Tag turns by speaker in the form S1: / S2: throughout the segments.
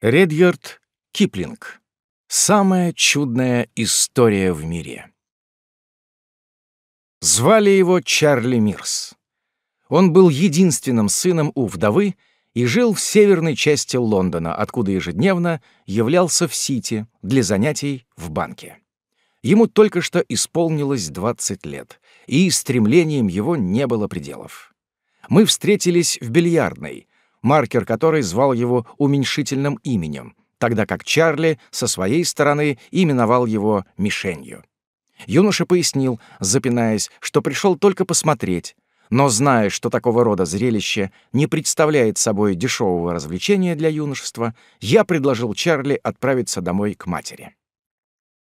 S1: Редьярд Киплинг. Самая чудная история в мире. Звали его Чарли Мирс. Он был единственным сыном у вдовы и жил в северной части Лондона, откуда ежедневно являлся в Сити для занятий в банке. Ему только что исполнилось 20 лет, и стремлением его не было пределов. Мы встретились в бильярдной — маркер которой звал его уменьшительным именем, тогда как Чарли со своей стороны именовал его мишенью. Юноша пояснил, запинаясь, что пришел только посмотреть, но зная, что такого рода зрелище не представляет собой дешевого развлечения для юношества, я предложил Чарли отправиться домой к матери.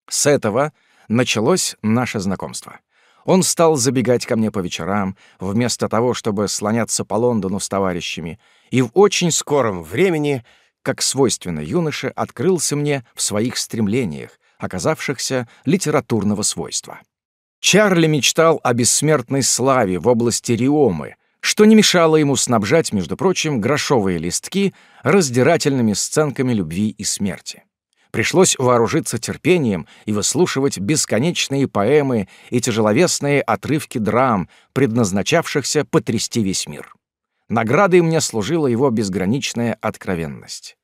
S1: С этого началось наше знакомство. Он стал забегать ко мне по вечерам, вместо того, чтобы слоняться по Лондону с товарищами, и в очень скором времени, как свойственно юноше, открылся мне в своих стремлениях, оказавшихся литературного свойства. Чарли мечтал о бессмертной славе в области Риомы, что не мешало ему снабжать, между прочим, грошовые листки раздирательными сценками любви и смерти. Пришлось вооружиться терпением и выслушивать бесконечные поэмы и тяжеловесные отрывки драм, предназначавшихся потрясти весь мир. Наградой мне служила его безграничная откровенность.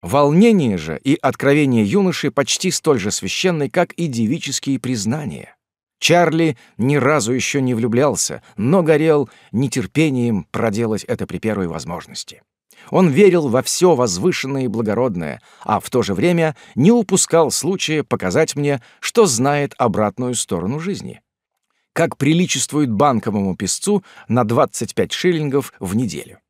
S1: Волнение же и откровение юноши почти столь же священны, как и девические признания. Чарли ни разу еще не влюблялся, но горел нетерпением проделать это при первой возможности. Он верил во все возвышенное и благородное, а в то же время не упускал случая показать мне, что знает обратную сторону жизни как приличествует банковому песцу, на 25 шиллингов в неделю.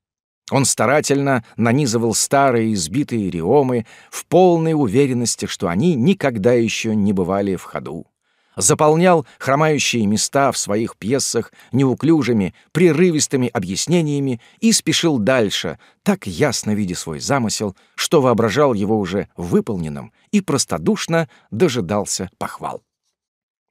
S1: Он старательно нанизывал старые избитые риомы в полной уверенности, что они никогда еще не бывали в ходу. Заполнял хромающие места в своих пьесах неуклюжими, прерывистыми объяснениями и спешил дальше, так ясно видя свой замысел, что воображал его уже выполненным и простодушно дожидался похвал.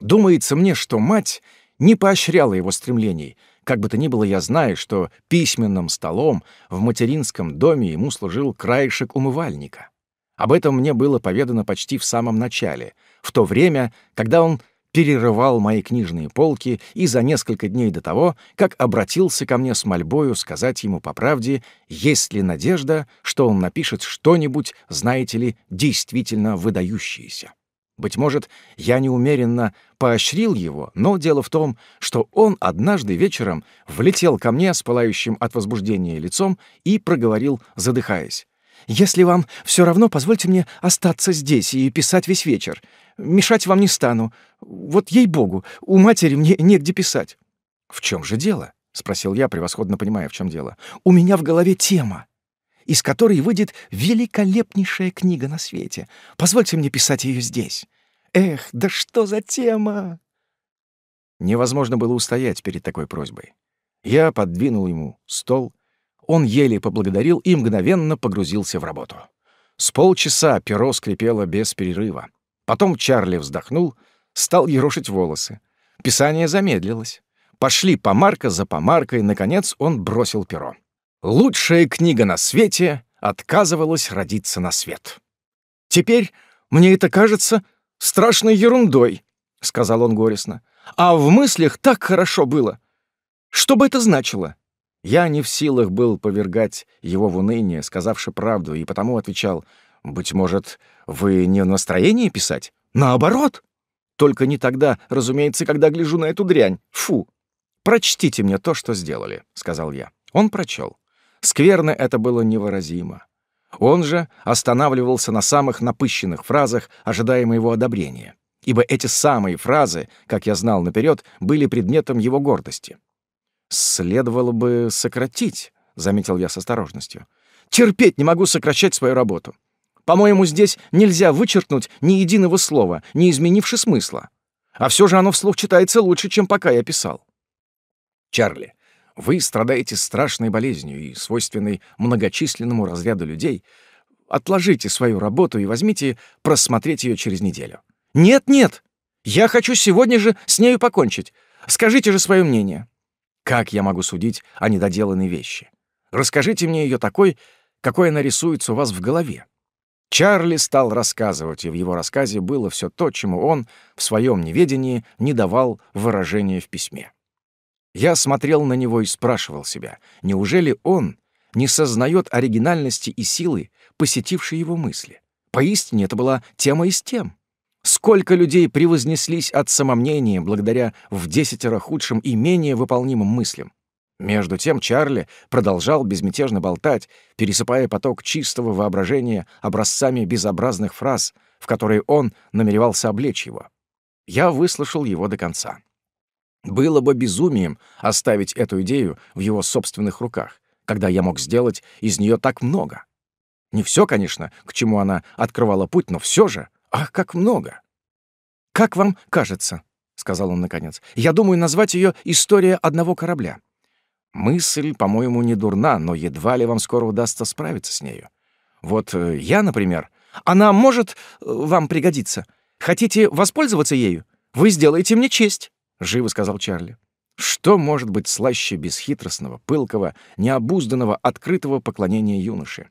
S1: Думается мне, что мать не поощряла его стремлений. Как бы то ни было, я знаю, что письменным столом в материнском доме ему служил краешек умывальника. Об этом мне было поведано почти в самом начале, в то время, когда он перерывал мои книжные полки и за несколько дней до того, как обратился ко мне с мольбою сказать ему по правде, есть ли надежда, что он напишет что-нибудь, знаете ли, действительно выдающееся. Быть может, я неумеренно поощрил его, но дело в том, что он однажды вечером влетел ко мне с пылающим от возбуждения лицом и проговорил, задыхаясь. «Если вам все равно, позвольте мне остаться здесь и писать весь вечер. Мешать вам не стану. Вот ей-богу, у матери мне негде писать». «В чем же дело?» — спросил я, превосходно понимая, в чем дело. «У меня в голове тема, из которой выйдет великолепнейшая книга на свете. Позвольте мне писать ее здесь. Эх, да что за тема? Невозможно было устоять перед такой просьбой. Я подвинул ему стол, он еле поблагодарил и мгновенно погрузился в работу. С полчаса перо скрипело без перерыва. Потом Чарли вздохнул, стал ерошить волосы. Писание замедлилось. Пошли помарка за помаркой, наконец он бросил перо. Лучшая книга на свете отказывалась родиться на свет. Теперь, мне это кажется, страшной ерундой», — сказал он горестно. «А в мыслях так хорошо было! Что бы это значило?» Я не в силах был повергать его в уныние, сказавши правду, и потому отвечал, «Быть может, вы не в настроении писать? Наоборот!» «Только не тогда, разумеется, когда гляжу на эту дрянь. Фу! Прочтите мне то, что сделали», — сказал я. Он прочел. Скверно это было невыразимо. Он же останавливался на самых напыщенных фразах, ожидая моего одобрения. Ибо эти самые фразы, как я знал наперед, были предметом его гордости. «Следовало бы сократить», — заметил я с осторожностью. «Терпеть не могу сокращать свою работу. По-моему, здесь нельзя вычеркнуть ни единого слова, не изменивши смысла. А все же оно вслух читается лучше, чем пока я писал». «Чарли, вы страдаете страшной болезнью и свойственной многочисленному разряду людей. Отложите свою работу и возьмите просмотреть ее через неделю. Нет, нет! Я хочу сегодня же с нею покончить. Скажите же свое мнение. Как я могу судить о недоделанной вещи? Расскажите мне ее такой, какой она рисуется у вас в голове. Чарли стал рассказывать, и в его рассказе было все то, чему он в своем неведении не давал выражения в письме. Я смотрел на него и спрашивал себя, неужели он не сознает оригинальности и силы, посетившей его мысли? Поистине это была тема из тем. Сколько людей превознеслись от самомнения благодаря в десятеро худшим и менее выполнимым мыслям. Между тем Чарли продолжал безмятежно болтать, пересыпая поток чистого воображения образцами безобразных фраз, в которые он намеревался облечь его. Я выслушал его до конца. Было бы безумием оставить эту идею в его собственных руках, когда я мог сделать из нее так много. Не все, конечно, к чему она открывала путь, но все же, ах, как много! «Как вам кажется?» — сказал он наконец. «Я думаю назвать ее «История одного корабля». Мысль, по-моему, не дурна, но едва ли вам скоро удастся справиться с нею. Вот э, я, например, она может э, вам пригодиться. Хотите воспользоваться ею? Вы сделаете мне честь. — живо сказал Чарли. «Что может быть слаще бесхитростного, пылкого, необузданного, открытого поклонения юноши?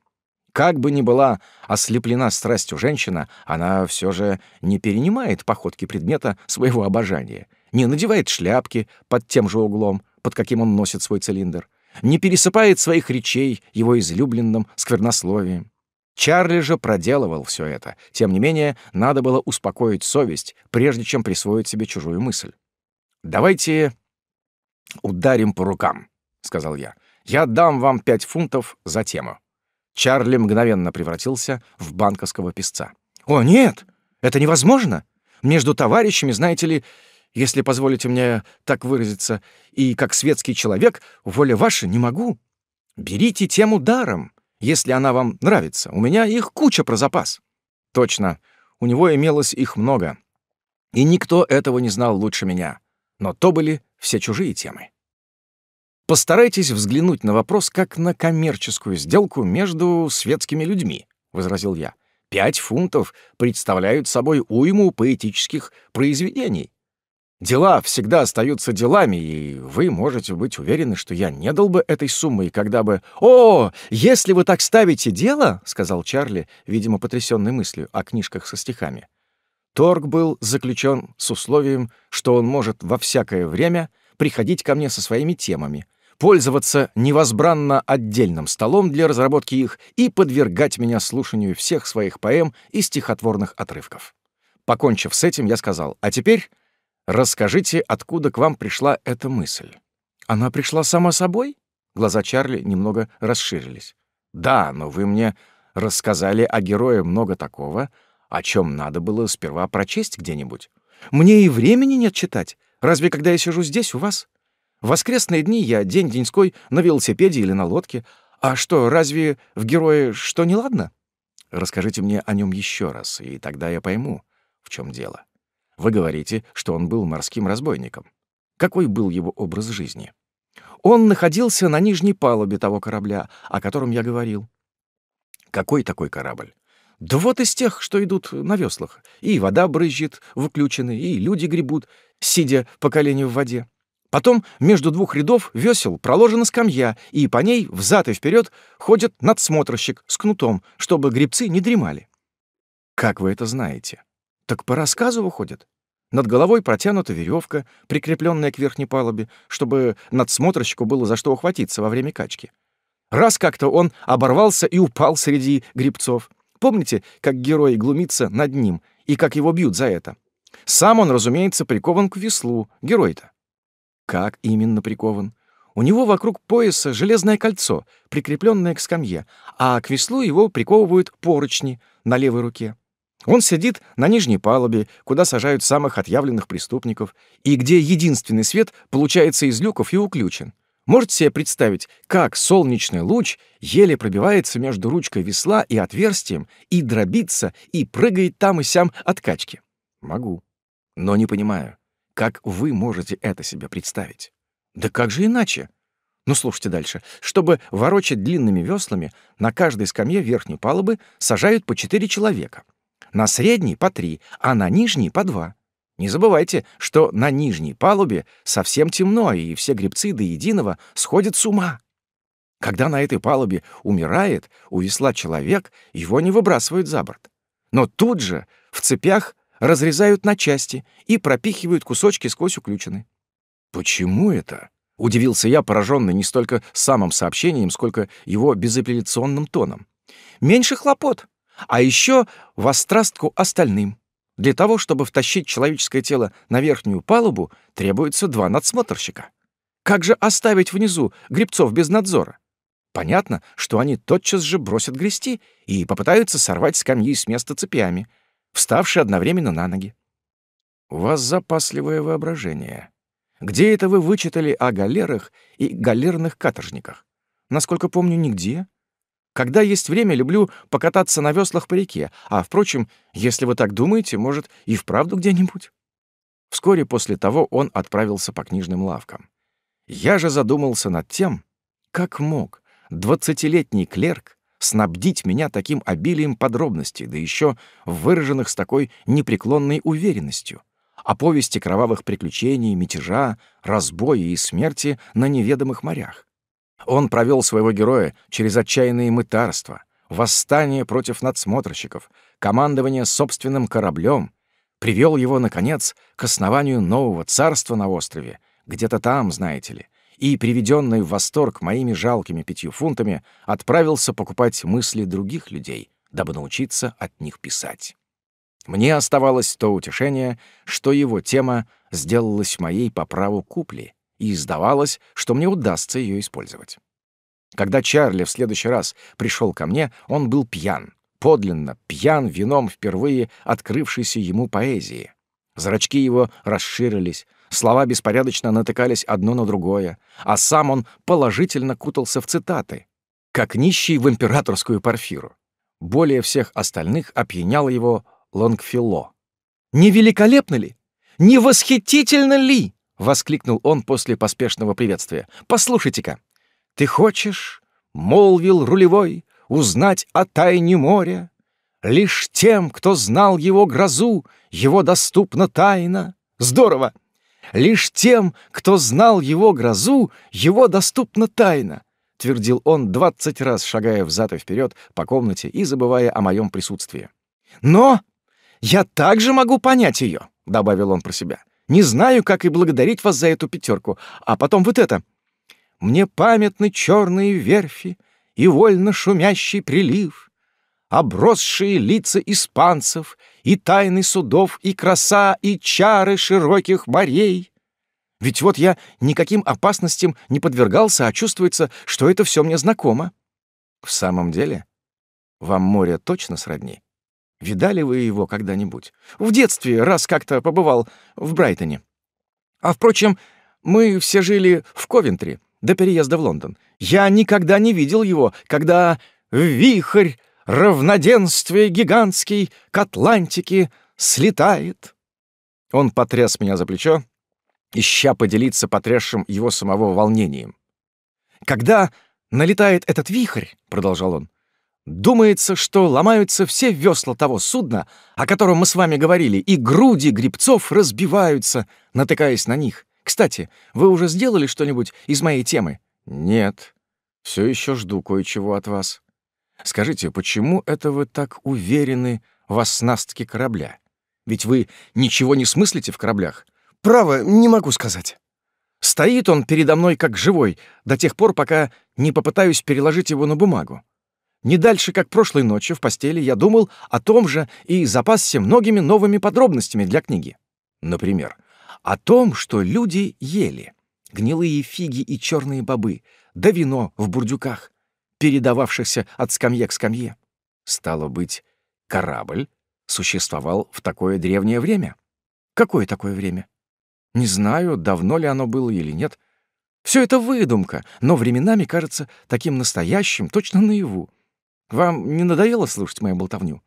S1: Как бы ни была ослеплена страстью женщина, она все же не перенимает походки предмета своего обожания, не надевает шляпки под тем же углом, под каким он носит свой цилиндр, не пересыпает своих речей его излюбленным сквернословием. Чарли же проделывал все это. Тем не менее, надо было успокоить совесть, прежде чем присвоить себе чужую мысль. «Давайте ударим по рукам», — сказал я. «Я дам вам пять фунтов за тему». Чарли мгновенно превратился в банковского песца. «О, нет! Это невозможно! Между товарищами, знаете ли, если позволите мне так выразиться, и как светский человек, воля ваша, не могу. Берите тему даром, если она вам нравится. У меня их куча про запас». «Точно, у него имелось их много. И никто этого не знал лучше меня но то были все чужие темы. «Постарайтесь взглянуть на вопрос как на коммерческую сделку между светскими людьми», — возразил я. «Пять фунтов представляют собой уйму поэтических произведений. Дела всегда остаются делами, и вы можете быть уверены, что я не дал бы этой суммы, когда бы... «О, если вы так ставите дело», — сказал Чарли, видимо, потрясенный мыслью о книжках со стихами, Торг был заключен с условием, что он может во всякое время приходить ко мне со своими темами, пользоваться невозбранно отдельным столом для разработки их и подвергать меня слушанию всех своих поэм и стихотворных отрывков. Покончив с этим, я сказал, «А теперь расскажите, откуда к вам пришла эта мысль». «Она пришла сама собой?» Глаза Чарли немного расширились. «Да, но вы мне рассказали о герое много такого, о чем надо было сперва прочесть где-нибудь. Мне и времени нет читать. Разве когда я сижу здесь у вас? В воскресные дни я день-деньской на велосипеде или на лодке. А что, разве в герое что неладно? Расскажите мне о нем еще раз, и тогда я пойму, в чем дело. Вы говорите, что он был морским разбойником. Какой был его образ жизни? Он находился на нижней палубе того корабля, о котором я говорил. Какой такой корабль? Да вот из тех, что идут на веслах. И вода брызжет выключены, и люди гребут, сидя по коленю в воде. Потом между двух рядов весел проложена скамья, и по ней взад и вперед ходит надсмотрщик с кнутом, чтобы гребцы не дремали. Как вы это знаете? Так по рассказу выходит. Над головой протянута веревка, прикрепленная к верхней палубе, чтобы надсмотрщику было за что ухватиться во время качки. Раз как-то он оборвался и упал среди грибцов — Помните, как герой глумится над ним и как его бьют за это? Сам он, разумеется, прикован к веслу, герой-то. Как именно прикован? У него вокруг пояса железное кольцо, прикрепленное к скамье, а к веслу его приковывают поручни на левой руке. Он сидит на нижней палубе, куда сажают самых отъявленных преступников, и где единственный свет получается из люков и уключен. Можете себе представить, как солнечный луч еле пробивается между ручкой весла и отверстием, и дробится, и прыгает там и сям от качки? Могу. Но не понимаю, как вы можете это себе представить? Да как же иначе? Ну, слушайте дальше. Чтобы ворочать длинными веслами, на каждой скамье верхней палубы сажают по четыре человека. На средней — по три, а на нижней — по два. Не забывайте, что на нижней палубе совсем темно, и все гребцы до единого сходят с ума. Когда на этой палубе умирает у весла человек, его не выбрасывают за борт. Но тут же в цепях разрезают на части и пропихивают кусочки сквозь уключены. «Почему это?» — удивился я, пораженный не столько самым сообщением, сколько его безапелляционным тоном. «Меньше хлопот, а еще во страстку остальным. Для того, чтобы втащить человеческое тело на верхнюю палубу, требуется два надсмотрщика. Как же оставить внизу грибцов без надзора? Понятно, что они тотчас же бросят грести и попытаются сорвать скамьи с места цепями, вставшие одновременно на ноги. У вас запасливое воображение. Где это вы вычитали о галерах и галерных каторжниках? Насколько помню, нигде. Когда есть время, люблю покататься на веслах по реке. А, впрочем, если вы так думаете, может, и вправду где-нибудь?» Вскоре после того он отправился по книжным лавкам. Я же задумался над тем, как мог двадцатилетний клерк снабдить меня таким обилием подробностей, да еще выраженных с такой непреклонной уверенностью, о повести кровавых приключений, мятежа, разбоя и смерти на неведомых морях. Он провел своего героя через отчаянные мытарства, восстание против надсмотрщиков, командование собственным кораблем, привел его, наконец, к основанию нового царства на острове, где-то там, знаете ли, и, приведенный в восторг моими жалкими пятью фунтами, отправился покупать мысли других людей, дабы научиться от них писать. Мне оставалось то утешение, что его тема сделалась моей по праву купли — и сдавалось, что мне удастся ее использовать. Когда Чарли в следующий раз пришел ко мне, он был пьян, подлинно пьян вином впервые открывшейся ему поэзии. Зрачки его расширились, слова беспорядочно натыкались одно на другое, а сам он положительно кутался в цитаты, как нищий в императорскую парфиру. Более всех остальных опьянял его Лонгфилло. «Не великолепно ли? Не восхитительно ли?» — воскликнул он после поспешного приветствия. «Послушайте-ка, ты хочешь, — молвил рулевой, — узнать о тайне моря? Лишь тем, кто знал его грозу, его доступна тайна. Здорово! Лишь тем, кто знал его грозу, его доступна тайна твердил он двадцать раз, шагая взад и вперед по комнате и забывая о моем присутствии. «Но я также могу понять ее», — добавил он про себя. Не знаю, как и благодарить вас за эту пятерку. А потом вот это. Мне памятны черные верфи и вольно шумящий прилив, обросшие лица испанцев и тайны судов, и краса, и чары широких морей. Ведь вот я никаким опасностям не подвергался, а чувствуется, что это все мне знакомо. В самом деле, вам море точно сродни? Видали вы его когда-нибудь? В детстве раз как-то побывал в Брайтоне. А, впрочем, мы все жили в Ковентри до переезда в Лондон. Я никогда не видел его, когда вихрь равноденствия гигантский к Атлантике слетает. Он потряс меня за плечо, ища поделиться потрясшим его самого волнением. «Когда налетает этот вихрь», — продолжал он, Думается, что ломаются все весла того судна, о котором мы с вами говорили, и груди грибцов разбиваются, натыкаясь на них. Кстати, вы уже сделали что-нибудь из моей темы? Нет. Все еще жду кое-чего от вас. Скажите, почему это вы так уверены в оснастке корабля? Ведь вы ничего не смыслите в кораблях. Право, не могу сказать. Стоит он передо мной как живой, до тех пор, пока не попытаюсь переложить его на бумагу. Не дальше, как прошлой ночью в постели, я думал о том же и запасся многими новыми подробностями для книги. Например, о том, что люди ели гнилые фиги и черные бобы, да вино в бурдюках, передававшихся от скамье к скамье. Стало быть, корабль существовал в такое древнее время. Какое такое время? Не знаю, давно ли оно было или нет. Все это выдумка, но временами кажется таким настоящим, точно наяву. Вам не надоело слушать мою болтовню?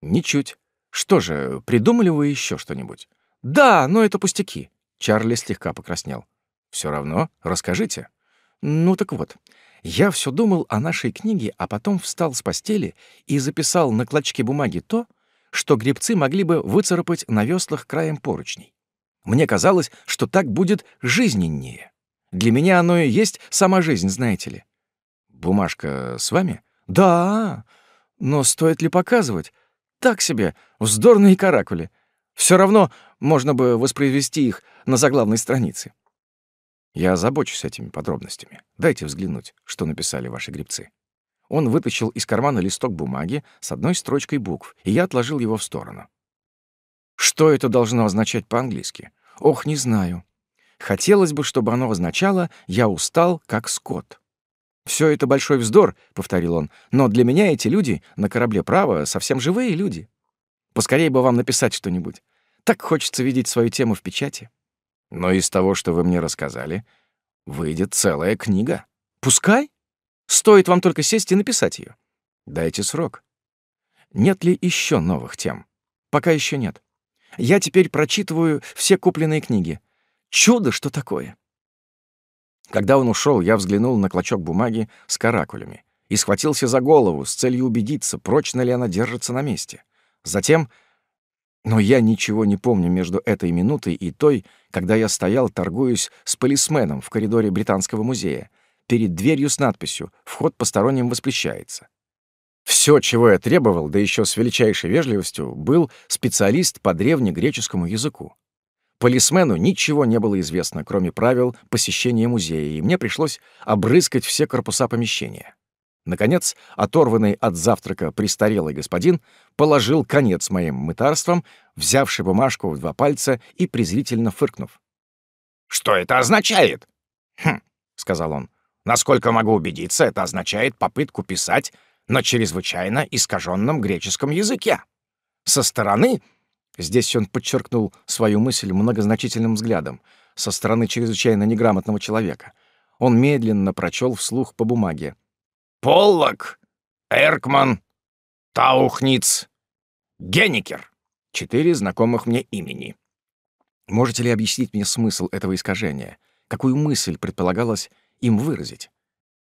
S1: Ничуть. Что же, придумали вы еще что-нибудь? Да, но это пустяки. Чарли слегка покраснел. Все равно, расскажите. Ну так вот, я все думал о нашей книге, а потом встал с постели и записал на клочке бумаги то, что гребцы могли бы выцарапать на веслах краем поручней. Мне казалось, что так будет жизненнее. Для меня оно и есть сама жизнь, знаете ли. Бумажка с вами? «Да, но стоит ли показывать? Так себе, вздорные каракули. Все равно можно бы воспроизвести их на заглавной странице». «Я озабочусь этими подробностями. Дайте взглянуть, что написали ваши грибцы». Он вытащил из кармана листок бумаги с одной строчкой букв, и я отложил его в сторону. Что это должно означать по-английски? Ох, не знаю. Хотелось бы, чтобы оно означало «я устал, как скот». Все это большой вздор», — повторил он, «но для меня эти люди на корабле право совсем живые люди. Поскорее бы вам написать что-нибудь. Так хочется видеть свою тему в печати». «Но из того, что вы мне рассказали, выйдет целая книга». «Пускай. Стоит вам только сесть и написать ее. Дайте срок. Нет ли еще новых тем? Пока еще нет. Я теперь прочитываю все купленные книги. Чудо, что такое! Когда он ушел, я взглянул на клочок бумаги с каракулями и схватился за голову с целью убедиться, прочно ли она держится на месте. Затем... Но я ничего не помню между этой минутой и той, когда я стоял, торгуюсь с полисменом в коридоре Британского музея, перед дверью с надписью «Вход посторонним воспрещается». Все, чего я требовал, да еще с величайшей вежливостью, был специалист по древнегреческому языку. Полисмену ничего не было известно, кроме правил посещения музея, и мне пришлось обрызгать все корпуса помещения. Наконец, оторванный от завтрака престарелый господин положил конец моим мытарствам, взявший бумажку в два пальца и презрительно фыркнув. «Что это означает?» «Хм», — сказал он. «Насколько могу убедиться, это означает попытку писать на чрезвычайно искаженном греческом языке. Со стороны Здесь он подчеркнул свою мысль многозначительным взглядом со стороны чрезвычайно неграмотного человека. Он медленно прочел вслух по бумаге. «Поллок! Эркман! Таухниц! Геникер!» Четыре знакомых мне имени. Можете ли объяснить мне смысл этого искажения? Какую мысль предполагалось им выразить?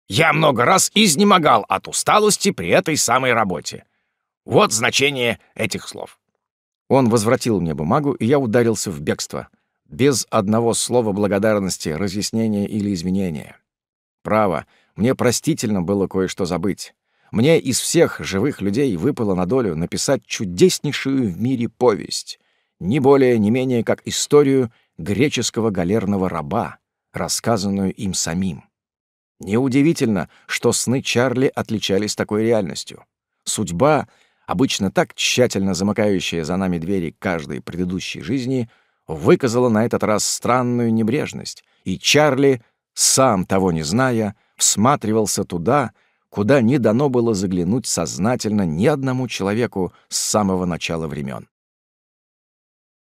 S1: Я много раз изнемогал от усталости при этой самой работе. Вот значение этих слов. Он возвратил мне бумагу, и я ударился в бегство. Без одного слова благодарности, разъяснения или извинения. Право, мне простительно было кое-что забыть. Мне из всех живых людей выпало на долю написать чудеснейшую в мире повесть, не более, не менее, как историю греческого галерного раба, рассказанную им самим. Неудивительно, что сны Чарли отличались такой реальностью. Судьба обычно так тщательно замыкающая за нами двери каждой предыдущей жизни, выказала на этот раз странную небрежность, и Чарли, сам того не зная, всматривался туда, куда не дано было заглянуть сознательно ни одному человеку с самого начала времен.